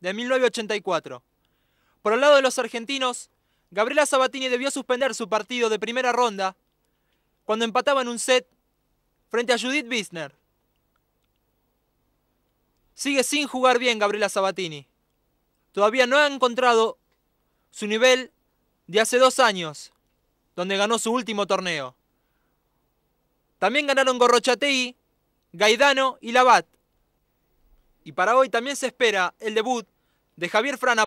de 1984. Por el lado de los argentinos, Gabriela Sabatini debió suspender su partido de primera ronda cuando empataba en un set frente a Judith Wisner. Sigue sin jugar bien Gabriela Sabatini. Todavía no ha encontrado su nivel de hace dos años, donde ganó su último torneo. También ganaron Gorrochatei, Gaidano y Labat. Y para hoy también se espera el debut de Javier Frana.